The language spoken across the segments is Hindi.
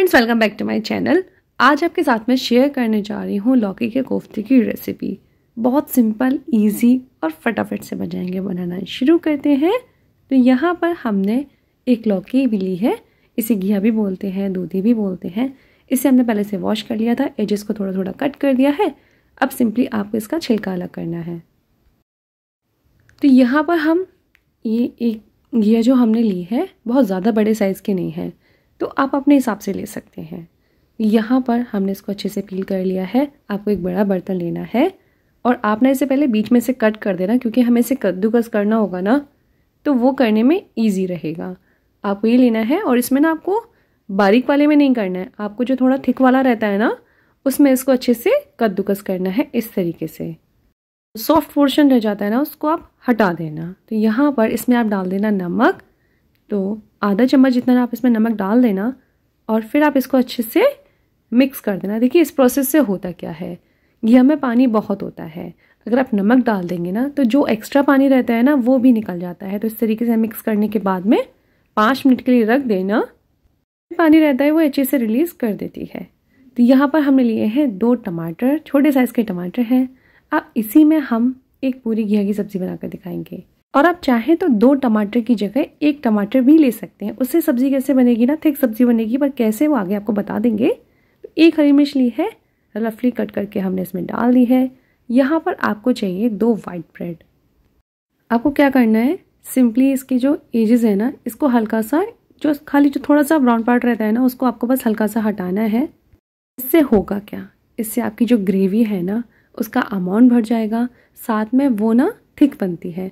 friends welcome back to my channel आज आपके साथ में शेयर करने जा रही हूँ लौकी के कोफ्ते की रेसिपी बहुत सिंपल इजी और फटाफट से बनाएंगे बनाना शुरू करते हैं तो यहाँ पर हमने एक लौकी भी ली है इसे घिया भी बोलते हैं दूधी भी बोलते हैं इसे हमने पहले से वॉश कर लिया था एजेस को थोड़ा थोड़ा कट कर दिया है अब सिंपली आपको इसका छिलका अलग करना है तो यहाँ पर हम ये एक घिया जो हमने ली है बहुत ज़्यादा बड़े साइज़ के नहीं है तो आप अपने हिसाब से ले सकते हैं यहाँ पर हमने इसको अच्छे से पील कर लिया है आपको एक बड़ा बर्तन लेना है और आप ना इसे पहले बीच में से कट कर देना क्योंकि हमें इसे कद्दूकस करना होगा ना तो वो करने में ईजी रहेगा आपको ये लेना है और इसमें ना आपको बारीक वाले में नहीं करना है आपको जो थोड़ा थिक वाला रहता है ना उसमें इसको अच्छे से कद्दूकस करना है इस तरीके से सॉफ्ट पोर्शन रह जाता है ना उसको आप हटा देना तो यहाँ पर इसमें आप डाल देना नमक तो आधा चम्मच जितना आप इसमें नमक डाल देना और फिर आप इसको अच्छे से मिक्स कर देना देखिए इस प्रोसेस से होता क्या है घी में पानी बहुत होता है अगर आप नमक डाल देंगे ना तो जो एक्स्ट्रा पानी रहता है ना वो भी निकल जाता है तो इस तरीके से मिक्स करने के बाद में पाँच मिनट के लिए रख देना पानी रहता है वो अच्छे से रिलीज़ कर देती है तो यहाँ पर हमने लिए हैं दो टमाटर छोटे साइज़ के टमाटर हैं अब इसी में हम एक पूरी घिया की सब्ज़ी बनाकर दिखाएंगे और आप चाहें तो दो टमाटर की जगह एक टमाटर भी ले सकते हैं उससे सब्ज़ी कैसे बनेगी ना थिक सब्ज़ी बनेगी पर कैसे वो आगे आपको बता देंगे तो एक हरी मिर्च ली है रफली कट करके हमने इसमें डाल दी है यहाँ पर आपको चाहिए दो वाइट ब्रेड आपको क्या करना है सिंपली इसके जो एजेस है ना इसको हल्का सा जो खाली जो थोड़ा सा ब्राउन पार्ट रहता है ना उसको आपको बस हल्का सा हटाना है इससे होगा क्या इससे आपकी जो ग्रेवी है ना उसका अमाउंट बढ़ जाएगा साथ में वो ना थिक बनती है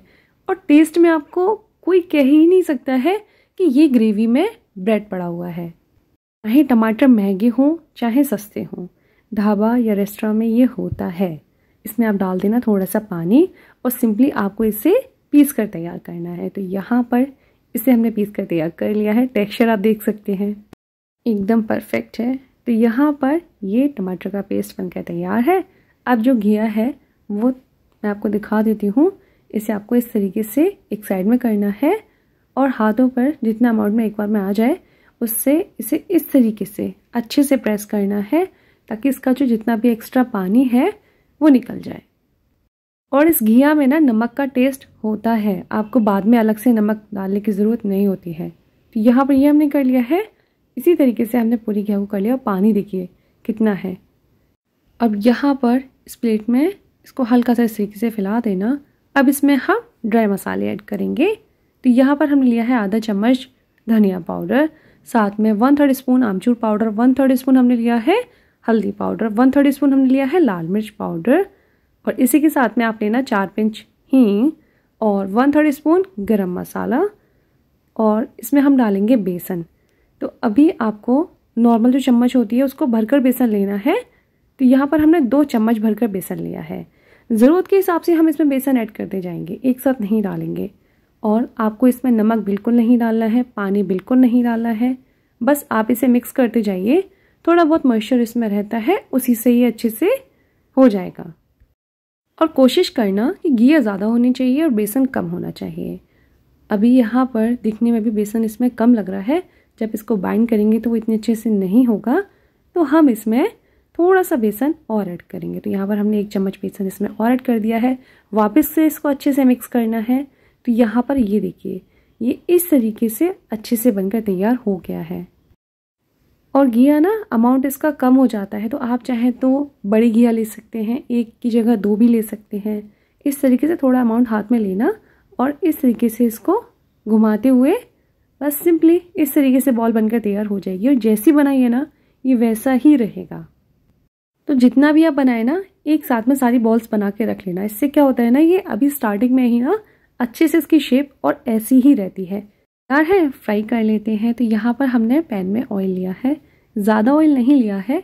और टेस्ट में आपको कोई कह ही नहीं सकता है कि ये ग्रेवी में ब्रेड पड़ा हुआ है चाहे टमाटर महंगे हों चाहे सस्ते हों ढाबा या रेस्टोरा में ये होता है इसमें आप डाल देना थोड़ा सा पानी और सिंपली आपको इसे पीस कर तैयार करना है तो यहाँ पर इसे हमने पीस कर तैयार कर लिया है टेक्सचर आप देख सकते हैं एकदम परफेक्ट है तो यहाँ पर ये टमाटर का पेस्ट बनकर तैयार है अब जो घिया है वो मैं आपको दिखा देती हूँ इसे आपको इस तरीके से एक साइड में करना है और हाथों पर जितना अमाउंट में एक बार में आ जाए उससे इसे इस तरीके से अच्छे से प्रेस करना है ताकि इसका जो जितना भी एक्स्ट्रा पानी है वो निकल जाए और इस घिया में ना नमक का टेस्ट होता है आपको बाद में अलग से नमक डालने की ज़रूरत नहीं होती है तो यहाँ पर ये यह हमने कर लिया है इसी तरीके से हमने पूरी घिया को कर लिया और पानी देखिए कितना है अब यहाँ पर इस प्लेट में इसको हल्का सा इस तरीके से फैला देना अब इसमें हम ड्राई मसाले ऐड करेंगे तो यहाँ पर हमने लिया है आधा चम्मच धनिया पाउडर साथ में वन थर्ड स्पून आमचूर पाउडर वन थर्ड स्पून हमने लिया है हल्दी पाउडर वन थर्ड स्पून हमने लिया है लाल मिर्च पाउडर और इसी के साथ में आप लेना चार पिंच हींग और वन थर्ड स्पून गरम मसाला और इसमें हम डालेंगे बेसन तो अभी आपको नॉर्मल जो चम्मच होती है उसको भरकर बेसन लेना है तो यहाँ पर हमने दो चम्मच भरकर बेसन लिया है ज़रूरत के हिसाब से हम इसमें बेसन ऐड करते जाएंगे एक साथ नहीं डालेंगे और आपको इसमें नमक बिल्कुल नहीं डालना है पानी बिल्कुल नहीं डालना है बस आप इसे मिक्स करते जाइए थोड़ा बहुत मॉइस्चर इसमें रहता है उसी से ये अच्छे से हो जाएगा और कोशिश करना कि घी ज़्यादा होनी चाहिए और बेसन कम होना चाहिए अभी यहाँ पर दिखने में भी बेसन इसमें कम लग रहा है जब इसको बाइंड करेंगे तो वो इतने अच्छे से नहीं होगा तो हम इसमें थोड़ा सा बेसन और ऐड करेंगे तो यहाँ पर हमने एक चम्मच बेसन इसमें और ऐड कर दिया है वापस से इसको अच्छे से मिक्स करना है तो यहाँ पर ये देखिए ये इस तरीके से अच्छे से बनकर तैयार हो गया है और घिया ना अमाउंट इसका कम हो जाता है तो आप चाहें तो बड़ी घिया ले सकते हैं एक की जगह दो भी ले सकते हैं इस तरीके से थोड़ा अमाउंट हाथ में लेना और इस तरीके से इसको घुमाते हुए बस सिंपली इस तरीके से बॉल बनकर तैयार हो जाएगी और जैसी बनाइए ना ये वैसा ही रहेगा तो जितना भी आप बनाए ना एक साथ में सारी बॉल्स बना के रख लेना इससे क्या होता है ना ये अभी स्टार्टिंग में ही ना अच्छे से इसकी शेप और ऐसी ही रहती है यार है फ्राई कर लेते हैं तो यहाँ पर हमने पैन में ऑयल लिया है ज़्यादा ऑयल नहीं लिया है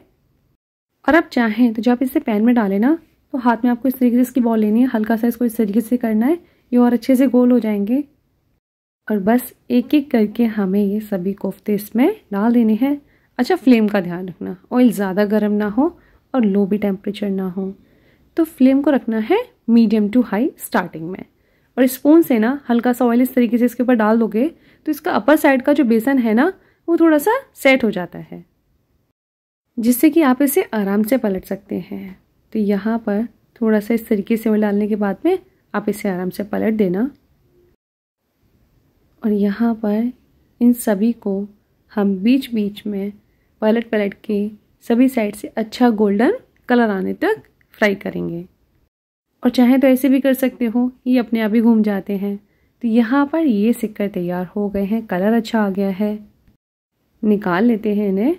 और आप चाहें तो जब इसे पैन में डालें ना तो हाथ में आपको इस तरीके से इसकी बॉल लेनी है हल्का सा इसको इस तरीके से करना है ये और अच्छे से गोल हो जाएंगे और बस एक एक करके हमें ये सभी कोफ्ते इसमें डाल देने हैं अच्छा फ्लेम का ध्यान रखना ऑयल ज़्यादा गर्म ना हो और लो भी टेम्परेचर ना हो तो फ्लेम को रखना है मीडियम टू हाई स्टार्टिंग में और स्पून से ना हल्का सा ऑयल इस तरीके से इसके ऊपर डाल दोगे तो इसका अपर साइड का जो बेसन है ना वो थोड़ा सा सेट हो जाता है जिससे कि आप इसे आराम से पलट सकते हैं तो यहाँ पर थोड़ा सा इस तरीके से ऑयल डालने के बाद में आप इसे आराम से पलट देना और यहाँ पर इन सभी को हम बीच बीच में पलट पलट के सभी साइड से अच्छा गोल्डन कलर आने तक फ्राई करेंगे और चाहे तो ऐसे भी कर सकते हो ये अपने आप ही घूम जाते हैं तो यहाँ पर ये सिक्कर तैयार हो गए हैं कलर अच्छा आ गया है निकाल लेते हैं इन्हें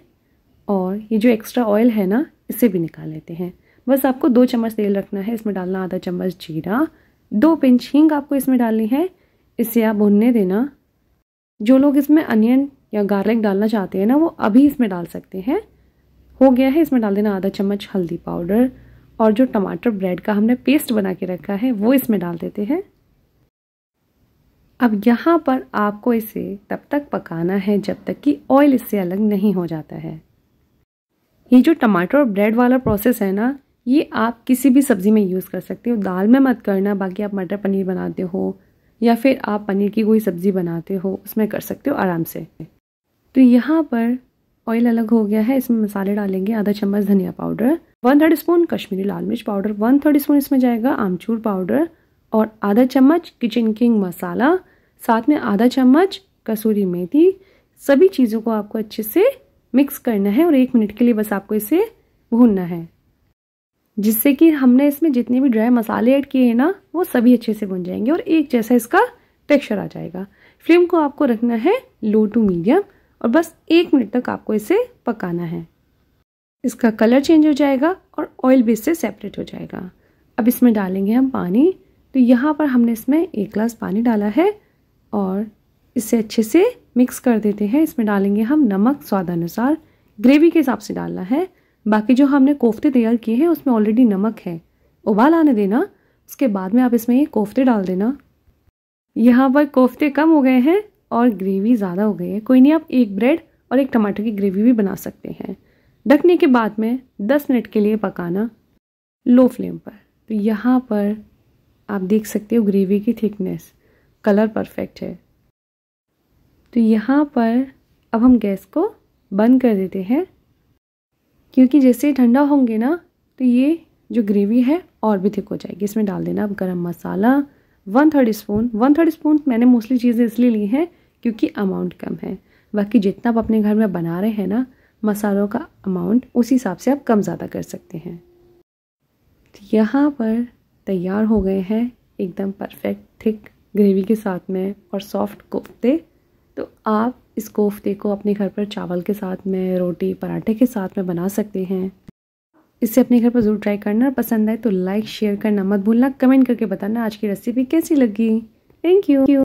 और ये जो एक्स्ट्रा ऑयल है ना इसे भी निकाल लेते हैं बस आपको दो चम्मच तेल रखना है इसमें डालना आधा चम्मच जीरा दो पिंच हींग आपको इसमें डालनी है इसे आप भुनने देना जो लोग इसमें अनियन या गार्लिक डालना चाहते हैं ना वो अभी इसमें डाल सकते हैं हो गया है इसमें डाल देना आधा चम्मच हल्दी पाउडर और जो टमाटर ब्रेड का हमने पेस्ट बना के रखा है वो इसमें डाल देते हैं अब यहाँ पर आपको इसे तब तक पकाना है जब तक कि ऑयल इससे अलग नहीं हो जाता है ये जो टमाटर और ब्रेड वाला प्रोसेस है ना ये आप किसी भी सब्ज़ी में यूज़ कर सकते हो दाल में मत करना बाकी आप मटर पनीर बनाते हो या फिर आप पनीर की कोई सब्ज़ी बनाते हो उसमें कर सकते हो आराम से तो यहाँ पर ऑयल अलग हो गया है इसमें मसाले डालेंगे आधा चम्मच धनिया powder one third spoon Kashmiri लाल मिर्च पाउडर वन थर्ड स्पून इसमें जाएगा आमचूर पाउडर और आधा चम्मच किचन किंग मसाला साथ में आधा चम्मच कसूरी मेथी सभी चीज़ों को आपको अच्छे से मिक्स करना है और एक मिनट के लिए बस आपको इसे भूनना है जिससे कि हमने इसमें जितने भी ड्राई मसाले ऐड किए हैं ना वो सभी अच्छे से भुन जाएंगे और एक जैसा इसका टेक्सचर आ जाएगा फ्लेम को आपको रखना है लो टू मीडियम और बस एक मिनट तक आपको इसे पकाना है इसका कलर चेंज हो जाएगा और ऑयल भी इससे सेपरेट हो जाएगा अब इसमें डालेंगे हम पानी तो यहाँ पर हमने इसमें एक ग्लास पानी डाला है और इसे अच्छे से मिक्स कर देते हैं इसमें डालेंगे हम नमक स्वाद अनुसार ग्रेवी के हिसाब से डालना है बाकी जो हमने कोफ्ते तैयार किए हैं उसमें ऑलरेडी नमक है उबाल आने देना उसके बाद में आप इसमें ये कोफ्ते डाल देना यहाँ पर कोफ्ते कम हो गए हैं और ग्रेवी ज़्यादा हो गई है कोई नहीं आप एक ब्रेड और एक टमाटर की ग्रेवी भी बना सकते हैं ढकने के बाद में 10 मिनट के लिए पकाना लो फ्लेम पर तो यहाँ पर आप देख सकते हो ग्रेवी की थिकनेस कलर परफेक्ट है तो यहाँ पर अब हम गैस को बंद कर देते हैं क्योंकि जैसे ठंडा होंगे ना तो ये जो ग्रेवी है और भी थिक हो जाएगी इसमें डाल देना अब गरम मसाला one third spoon one third spoon मैंने मोस्टली चीज़ें इसलिए ली हैं क्योंकि अमाउंट कम है बाकी जितना आप अपने घर में बना रहे हैं ना मसालों का अमाउंट उसी हिसाब से आप कम ज़्यादा कर सकते हैं तो यहाँ पर तैयार हो गए हैं एकदम परफेक्ट थिक ग्रेवी के साथ में और सॉफ्ट कोफ्ते तो आप इस कोफ्ते को अपने घर पर चावल के साथ में रोटी पराठे के साथ में बना सकते हैं इसे अपने घर पर ज़रूर ट्राई करना पसंद आए तो लाइक शेयर करना मत भूलना कमेंट करके बताना आज की रेसिपी कैसी लगी थैंक यू